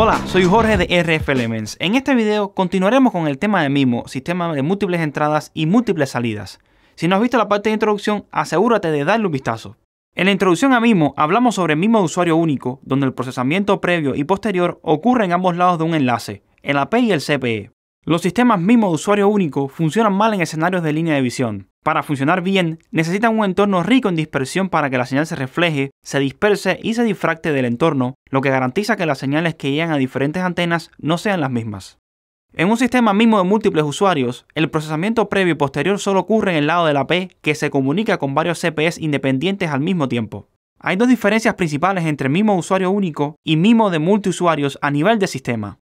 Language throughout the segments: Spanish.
Hola, soy Jorge de RF Elements. En este video continuaremos con el tema de MIMO, sistema de múltiples entradas y múltiples salidas. Si no has visto la parte de introducción, asegúrate de darle un vistazo. En la introducción a MIMO hablamos sobre MIMO de usuario único, donde el procesamiento previo y posterior ocurre en ambos lados de un enlace, el AP y el CPE. Los sistemas mismos de usuario único funcionan mal en escenarios de línea de visión. Para funcionar bien, necesitan un entorno rico en dispersión para que la señal se refleje, se disperse y se difracte del entorno, lo que garantiza que las señales que llegan a diferentes antenas no sean las mismas. En un sistema mismo de múltiples usuarios, el procesamiento previo y posterior solo ocurre en el lado de la P que se comunica con varios CPS independientes al mismo tiempo. Hay dos diferencias principales entre MIMO usuario único y MIMO de multiusuarios a nivel de sistema.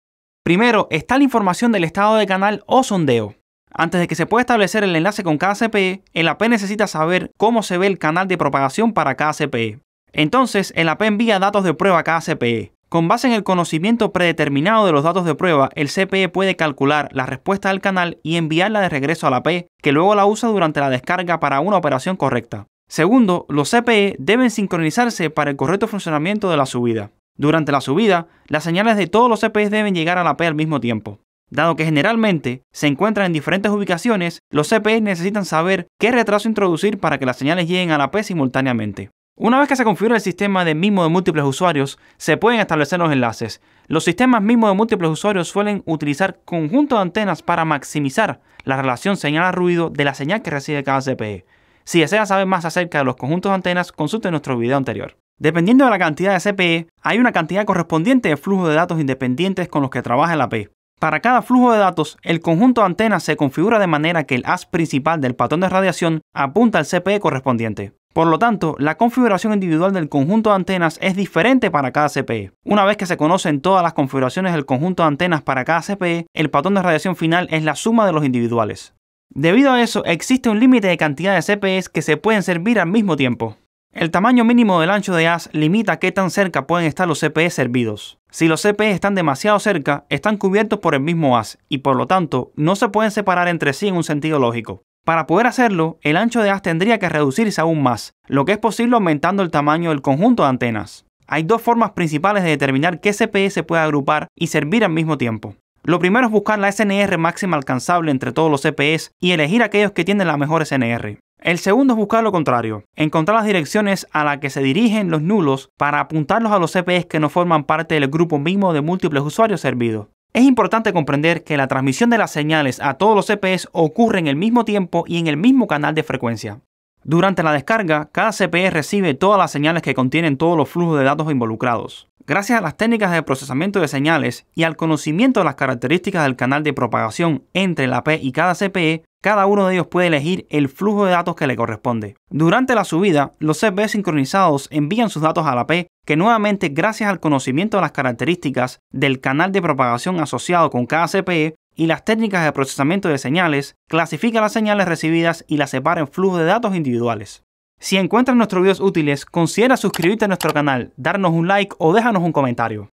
Primero está la información del estado de canal o sondeo. Antes de que se pueda establecer el enlace con cada CPE, el AP necesita saber cómo se ve el canal de propagación para cada CPE. Entonces, el AP envía datos de prueba a cada CPE. Con base en el conocimiento predeterminado de los datos de prueba, el CPE puede calcular la respuesta del canal y enviarla de regreso al AP, e, que luego la usa durante la descarga para una operación correcta. Segundo, los CPE deben sincronizarse para el correcto funcionamiento de la subida. Durante la subida, las señales de todos los CPS deben llegar a la P al mismo tiempo. Dado que generalmente se encuentran en diferentes ubicaciones, los CPS necesitan saber qué retraso introducir para que las señales lleguen a la P simultáneamente. Una vez que se configura el sistema de mismo de múltiples usuarios, se pueden establecer los enlaces. Los sistemas MIMO de múltiples usuarios suelen utilizar conjuntos de antenas para maximizar la relación señal-ruido de la señal que recibe cada CPE. Si deseas saber más acerca de los conjuntos de antenas, consulte nuestro video anterior. Dependiendo de la cantidad de CPE, hay una cantidad correspondiente de flujo de datos independientes con los que trabaja la P. Para cada flujo de datos, el conjunto de antenas se configura de manera que el haz principal del patrón de radiación apunta al CPE correspondiente. Por lo tanto, la configuración individual del conjunto de antenas es diferente para cada CPE. Una vez que se conocen todas las configuraciones del conjunto de antenas para cada CPE, el patrón de radiación final es la suma de los individuales. Debido a eso, existe un límite de cantidad de CPEs que se pueden servir al mismo tiempo. El tamaño mínimo del ancho de haz limita qué tan cerca pueden estar los CPE servidos. Si los CPE están demasiado cerca, están cubiertos por el mismo haz y por lo tanto no se pueden separar entre sí en un sentido lógico. Para poder hacerlo, el ancho de haz tendría que reducirse aún más, lo que es posible aumentando el tamaño del conjunto de antenas. Hay dos formas principales de determinar qué CPE se puede agrupar y servir al mismo tiempo. Lo primero es buscar la SNR máxima alcanzable entre todos los CPEs y elegir aquellos que tienen la mejor SNR. El segundo es buscar lo contrario, encontrar las direcciones a las que se dirigen los nulos para apuntarlos a los CPEs que no forman parte del grupo mismo de múltiples usuarios servidos. Es importante comprender que la transmisión de las señales a todos los CPEs ocurre en el mismo tiempo y en el mismo canal de frecuencia. Durante la descarga, cada CPE recibe todas las señales que contienen todos los flujos de datos involucrados. Gracias a las técnicas de procesamiento de señales y al conocimiento de las características del canal de propagación entre la P y cada CPE, cada uno de ellos puede elegir el flujo de datos que le corresponde. Durante la subida, los CPE sincronizados envían sus datos a la P, que nuevamente gracias al conocimiento de las características del canal de propagación asociado con cada CPE, y las técnicas de procesamiento de señales, clasifica las señales recibidas y las separa en flujos de datos individuales. Si encuentras nuestros videos útiles, considera suscribirte a nuestro canal, darnos un like o déjanos un comentario.